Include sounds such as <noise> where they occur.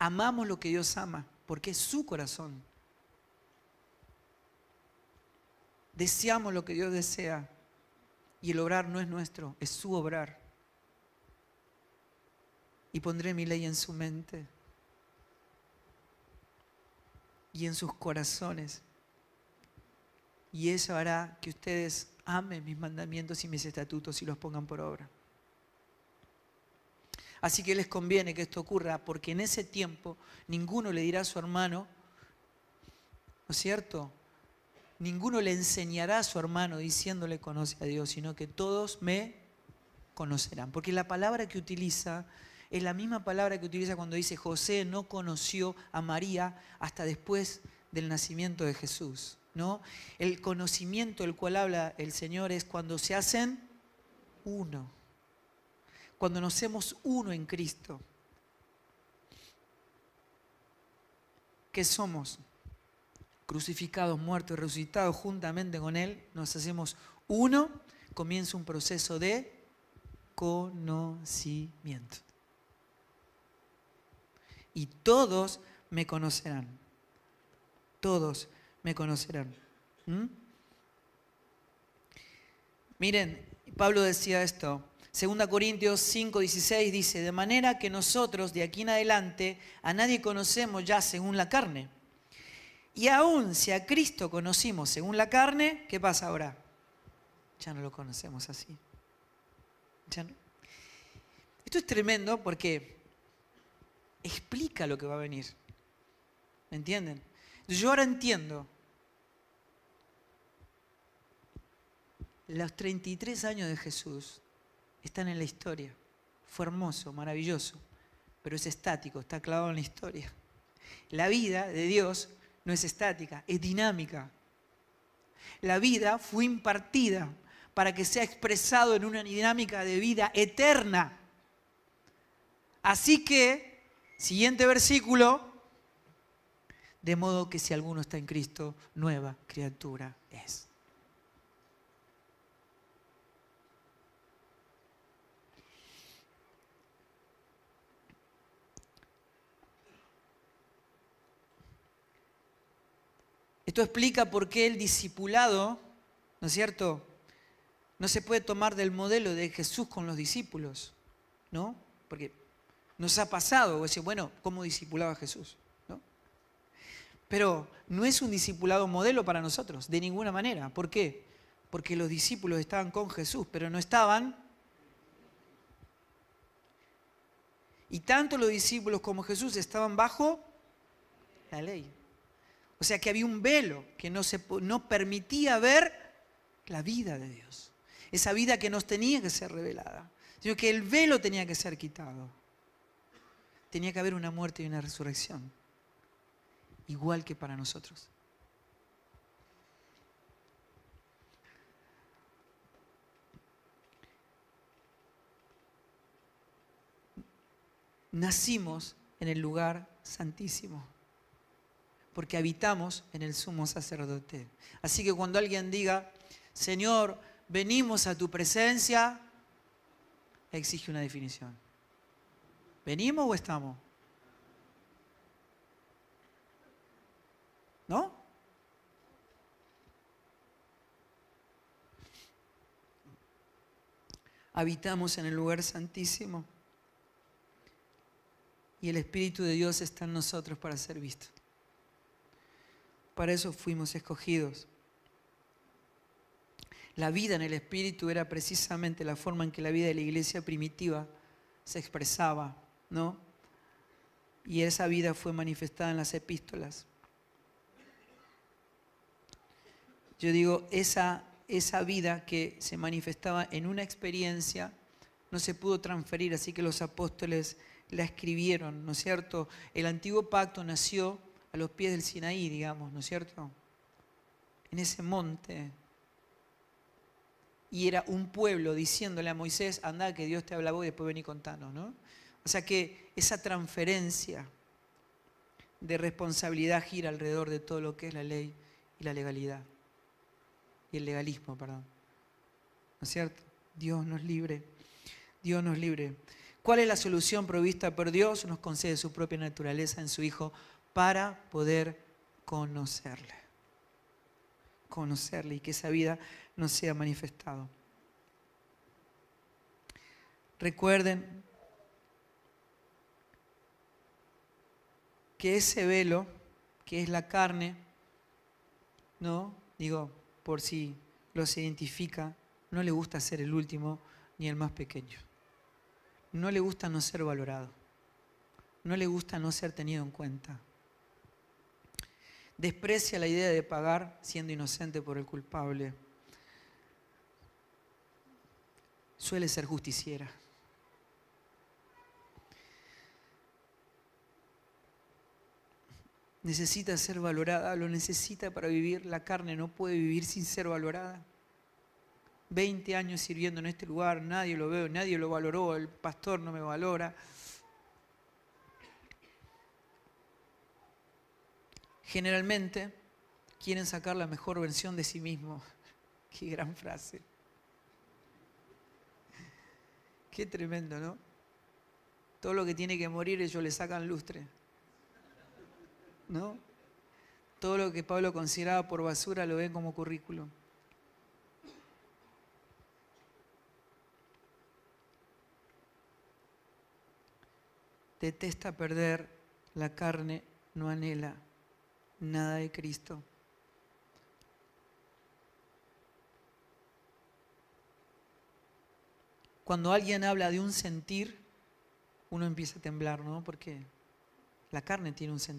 amamos lo que Dios ama, porque es su corazón. Deseamos lo que Dios desea y el obrar no es nuestro, es su obrar. Y pondré mi ley en su mente y en sus corazones. Y eso hará que ustedes amen mis mandamientos y mis estatutos y los pongan por obra. Así que les conviene que esto ocurra, porque en ese tiempo ninguno le dirá a su hermano, ¿no es cierto? Ninguno le enseñará a su hermano diciéndole conoce a Dios, sino que todos me conocerán. Porque la palabra que utiliza es la misma palabra que utiliza cuando dice José no conoció a María hasta después del nacimiento de Jesús. ¿no? El conocimiento del cual habla el Señor es cuando se hacen uno cuando nos hacemos uno en Cristo. que somos? Crucificados, muertos y resucitados juntamente con Él, nos hacemos uno, comienza un proceso de conocimiento. Y todos me conocerán. Todos me conocerán. ¿Mm? Miren, Pablo decía esto, 2 Corintios 16 dice, de manera que nosotros de aquí en adelante a nadie conocemos ya según la carne. Y aún si a Cristo conocimos según la carne, ¿qué pasa ahora? Ya no lo conocemos así. Esto es tremendo porque explica lo que va a venir. ¿Me entienden? Yo ahora entiendo los 33 años de Jesús están en la historia. Fue hermoso, maravilloso, pero es estático, está clavado en la historia. La vida de Dios no es estática, es dinámica. La vida fue impartida para que sea expresado en una dinámica de vida eterna. Así que, siguiente versículo, de modo que si alguno está en Cristo, nueva criatura es. Esto explica por qué el discipulado, ¿no es cierto?, no se puede tomar del modelo de Jesús con los discípulos, ¿no? Porque nos ha pasado, decir, bueno, ¿cómo discipulaba Jesús? Pero no es un discipulado modelo para nosotros, de ninguna manera. ¿Por qué? Porque los discípulos estaban con Jesús, pero no estaban. Y tanto los discípulos como Jesús estaban bajo la ley. O sea que había un velo que no, permitía ver la vida de Dios. Esa vida que nos tenía que ser revelada. Sino que el velo tenía que ser quitado. Tenía que haber una muerte y una resurrección. Igual que para nosotros. Nacimos en el lugar santísimo porque habitamos en el sumo sacerdote. Así que cuando alguien diga, Señor, venimos a tu presencia, exige una definición. ¿Venimos o estamos? ¿No? Habitamos en el lugar santísimo y el Espíritu de Dios está en nosotros para ser visto para eso fuimos escogidos. La vida en el Espíritu era precisamente la forma en que la vida de la iglesia primitiva se expresaba, ¿no? Y esa vida fue manifestada en las epístolas. Yo digo, esa, esa vida que se manifestaba en una experiencia no se pudo transferir, así que los apóstoles la escribieron, ¿no es cierto? El antiguo pacto nació a los pies del Sinaí, digamos, ¿no es cierto? En ese monte. Y era un pueblo diciéndole a Moisés, anda que Dios te habla vos y después vení contanos, ¿no? O sea que esa transferencia de responsabilidad gira alrededor de todo lo que es la ley y la legalidad. Y el legalismo, perdón. ¿No es cierto? Dios nos libre. Dios nos libre. ¿Cuál es la solución provista por Dios? Nos concede su propia naturaleza en su Hijo para poder conocerle. Conocerle y que esa vida no sea manifestado. Recuerden que ese velo, que es la carne, ¿no? Digo, por si los identifica, no le gusta ser el último ni el más pequeño. No le gusta no ser valorado. No le gusta no ser tenido en cuenta desprecia la idea de pagar siendo inocente por el culpable. Suele ser justiciera. Necesita ser valorada, lo necesita para vivir. La carne no puede vivir sin ser valorada. Veinte años sirviendo en este lugar, nadie lo veo, nadie lo valoró, el pastor no me valora. generalmente quieren sacar la mejor versión de sí mismos. <laughs> Qué gran frase. Qué tremendo, ¿no? Todo lo que tiene que morir ellos le sacan lustre. ¿No? Todo lo que Pablo consideraba por basura lo ven como currículo. Detesta perder, la carne no anhela nada de Cristo. Cuando alguien habla de un sentir, uno empieza a temblar, ¿no? Porque la carne tiene un sentir.